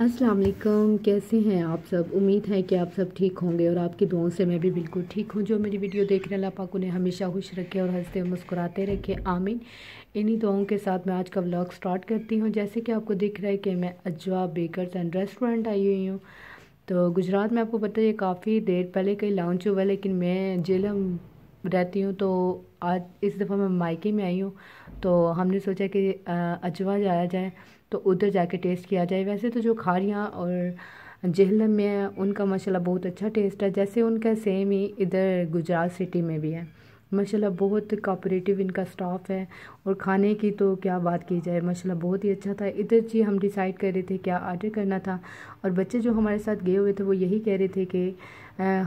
अस्सलाम वालेकुम कैसे हैं आप सब उम्मीद है कि आप सब ठीक होंगे और आपकी दुआओं से मैं भी बिल्कुल ठीक हूँ जो मेरी वीडियो देख रहे हैं अल्लाह पाक उन्हें हमेशा खुश रखे और हंसते मुस्कुराते रखे आमीन इन्हीं दुआओं के साथ मैं आज का व्लॉग स्टार्ट करती हूँ जैसे कि आपको दिख रहा है कि मैं अजवा बेकर्स एंड रेस्टोरेंट आई हुई हूँ तो गुजरात में आपको पता है काफ़ी देर पहले कहीं लॉन्च हुआ लेकिन मैं जेलम रहती हूँ तो आज इस दफ़ा मैं मायके में आई हूँ तो हमने सोचा कि अजवा जाया जाए तो उधर जाके टेस्ट किया जाए वैसे तो जो खारियाँ और जहलम में है उनका माशाल्लाह बहुत अच्छा टेस्ट है जैसे उनका सेम ही इधर गुजरात सिटी में भी है माशाल्लाह बहुत कॉपरेटिव इनका स्टाफ है और खाने की तो क्या बात की जाए माशाल्लाह बहुत ही अच्छा था इधर जी हम डिसाइड कर रहे थे क्या आर्डर करना था और बच्चे जो हमारे साथ गए हुए थे वो यही कह रहे थे कि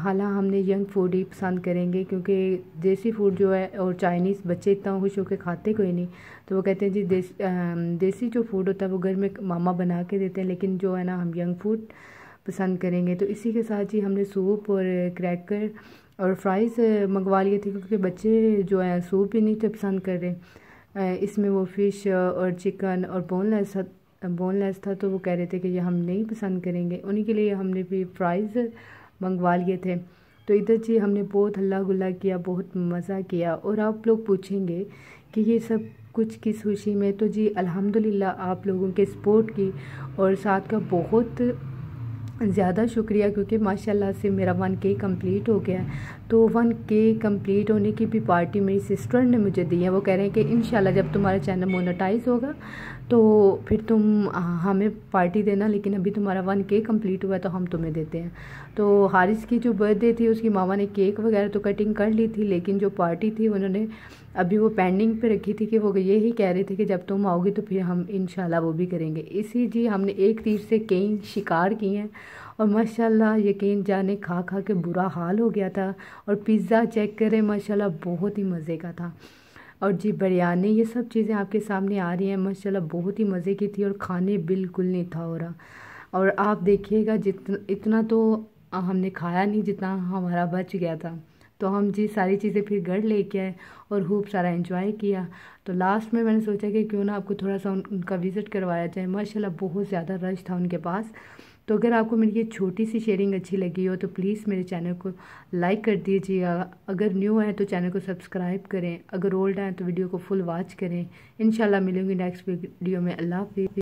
हाला हमने यंग फूड ही पसंद करेंगे क्योंकि देसी फूड जो है और चाइनीज़ बच्चे इतना खुश होकर खाते कोई नहीं तो वो कहते हैं जी देसी देसी जो फूड होता है वो घर में मामा बना के देते हैं लेकिन जो है ना हम यंग फूड पसंद करेंगे तो इसी के साथ ही हमने सूप और क्रैकर और फ्राइज़ मंगवा लिए थे क्योंकि बच्चे जो है सूप ही नहीं थे पसंद कर रहे इसमें वो फ़िश और चिकन और बोनलेस बोनलेस था तो वो कह रहे थे कि ये हम नहीं पसंद करेंगे उन्हीं के लिए हमने भी फ्राइज़ मंगवा लिए थे तो इधर जी हमने बहुत हल्ला गुल्ला किया बहुत मज़ा किया और आप लोग पूछेंगे कि ये सब कुछ किस खुशी में तो जी अल्हम्दुलिल्लाह आप लोगों के सपोर्ट की और साथ का बहुत ज़्यादा शुक्रिया क्योंकि माशाल्लाह से मेरा वन के कम्प्लीट हो गया है तो वन के कम्प्लीट होने की भी पार्टी मेरी सिस्टर ने मुझे दी है वो कह रहे हैं कि इन जब तुम्हारा चैनल मोनेटाइज होगा तो फिर तुम हमें पार्टी देना लेकिन अभी तुम्हारा वन के कम्प्लीट हुआ है तो हम तुम्हें देते हैं तो हारिस की जो बर्थडे थी उसकी मामा ने केक वगैरह तो कटिंग कर ली थी लेकिन जो पार्टी थी उन्होंने अभी वो पेंडिंग पे रखी थी कि वो ये ही कह रहे थे कि जब तुम आओगे तो फिर हम इन वो भी करेंगे इसी जी हमने एक तीर से कई शिकार किए हैं और माशाल्लाह यकीन जाने खा खा के बुरा हाल हो गया था और पिज़्ज़ा चेक करें माशाल्लाह बहुत ही मज़े का था और जी बिरयानी ये सब चीज़ें आपके सामने आ रही हैं माशाल्लाह बहुत ही मज़े की थी और खाने बिल्कुल नहीं था हो रहा और आप देखिएगा जितना इतना तो हमने खाया नहीं जितना हमारा बच गया था तो हम जी सारी चीज़ें फिर घर लेके आए और खूब सारा इन्जॉय किया तो लास्ट में मैंने सोचा कि क्यों ना आपको थोड़ा सा उन, उनका विज़िट करवाया जाए माशाल्लाह बहुत ज़्यादा रश था उनके पास तो अगर आपको मेरी ये छोटी सी शेयरिंग अच्छी लगी हो तो प्लीज़ मेरे चैनल को लाइक कर दीजिएगा अगर न्यू है तो चैनल को सब्सक्राइब करें अगर ओल्ड हैं तो वीडियो को फुल वॉच करें इन मिलूंगी नेक्स्ट वीडियो में अल्लाह हाफि